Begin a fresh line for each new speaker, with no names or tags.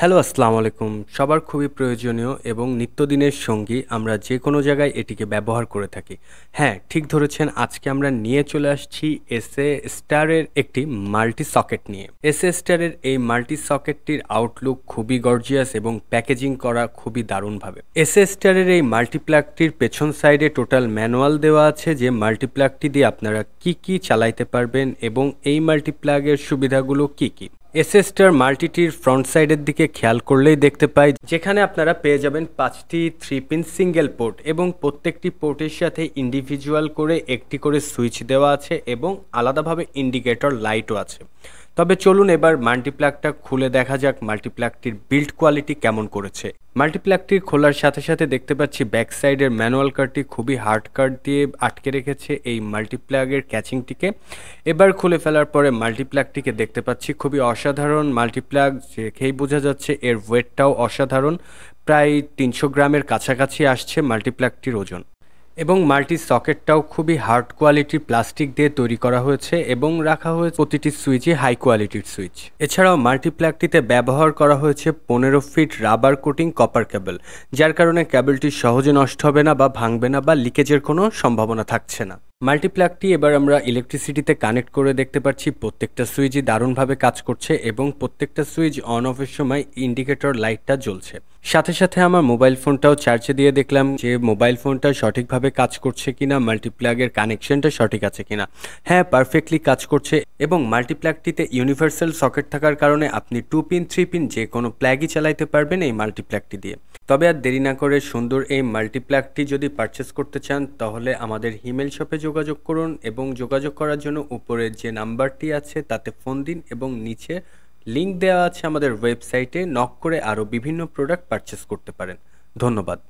hello আসসালামু আলাইকুম সবার খুবই প্রয়োজনীয় এবং নিত্যদিনের সঙ্গী আমরা যে কোনো জায়গায় এটিকে ব্যবহার করে থাকি হ্যাঁ ঠিক ধরেছেন আজকে আমরা নিয়ে চলে আসছি এসএ স্টারের একটি মাল্টি সকেট নিয়ে এসএ স্টারের এই মাল্টি সকেটটির আউটলুক খুবই গর্জিয়াস এবং প্যাকেজিং করা খুবই দারুণভাবে এসএ স্টারের এই মাল্টিপ্লাকটির পেছন সাইডে টোটাল ম্যানুয়াল দেওয়া আছে যে মাল্টিপ্লাকটি দিয়ে আপনারা কি কি চালাইতে পারবেন এবং এই মাল্টিপ্লাগের সুবিধাগুলো কি কী এসএসটার মাল্টিটির ফ্রন্ট সাইডের দিকে খেয়াল করলেই দেখতে পাই যেখানে আপনারা পেয়ে যাবেন পাঁচটি থ্রি পিন সিঙ্গেল পোর্ট এবং প্রত্যেকটি পোর্টের সাথে ইন্ডিভিজুয়াল করে একটি করে সুইচ দেওয়া আছে এবং আলাদাভাবে ইন্ডিকেটর লাইটও আছে তবে চলুন এবার মাল্টিপ্লাকটা খুলে দেখা যাক মাল্টিপ্লাকটির বিল্ড কোয়ালিটি কেমন করেছে মাল্টিপ্লাকটির খোলার সাথে সাথে দেখতে পাচ্ছি ব্যাক সাইডের ম্যানুয়াল কার্ডটি খুবই হার্ড কার্ড দিয়ে আটকে রেখেছে এই মাল্টিপ্লাগের ক্যাচিংটিকে এবার খুলে ফেলার পরে মাল্টিপ্লাগটিকে দেখতে পাচ্ছি খুবই অসাধারণ মাল্টিপ্লাগ দেখেই বোঝা যাচ্ছে এর ওয়েটটাও অসাধারণ প্রায় তিনশো গ্রামের কাছাকাছি আসছে মাল্টিপ্লাগটির ওজন এবং মাল্টি সকেটটাও খুবই হার্ড কোয়ালিটির প্লাস্টিক দিয়ে তৈরি করা হয়েছে এবং রাখা হয়েছে প্রতিটি সুইচই হাই কোয়ালিটির সুইচ এছাড়াও মাল্টিপ্ল্যাকটিতে ব্যবহার করা হয়েছে পনেরো feet rubber coating copper cable যার কারণে কেবলটি সহজে নষ্ট হবে না বা ভাঙবে না বা লিকেজের কোনো সম্ভাবনা থাকছে না মাল্টিপ্ল্যাকটি এবার আমরা ইলেকট্রিসিটিতে কানেক্ট করে দেখতে পাচ্ছি প্রত্যেকটা সুইচই দারুণভাবে কাজ করছে এবং প্রত্যেকটা সুইচ অন অফের সময় ইন্ডিকেটর লাইটটা জ্বলছে সাথে সাথে আমার মোবাইল ফোনটাও চার্জে দিয়ে দেখলাম যে মোবাইল ফোনটা সঠিকভাবে কাজ করছে কিনা মাল্টিপ্লাগের কানেকশনটা সঠিক আছে কিনা হ্যাঁ পারফেক্টলি কাজ করছে এবং মাল্টিপ্ল্যাগটিতে ইউনিভার্সাল সকেট থাকার কারণে আপনি টু পিন থ্রি পিন যে কোনো প্ল্যাগই চালাইতে পারবেন এই মাল্টিপ্ল্যাগটি দিয়ে তবে আর দেরি না করে সুন্দর এই মাল্টিপ্ল্যাগটি যদি পারচেস করতে চান তাহলে আমাদের হিমেল শপে যোগাযোগ করুন এবং যোগাযোগ করার জন্য উপরে যে নাম্বারটি আছে তাতে ফোন দিন এবং নিচে লিঙ্ক দেওয়া আছে আমাদের ওয়েবসাইটে নক করে আরও বিভিন্ন প্রোডাক্ট পারচেস করতে পারেন ধন্যবাদ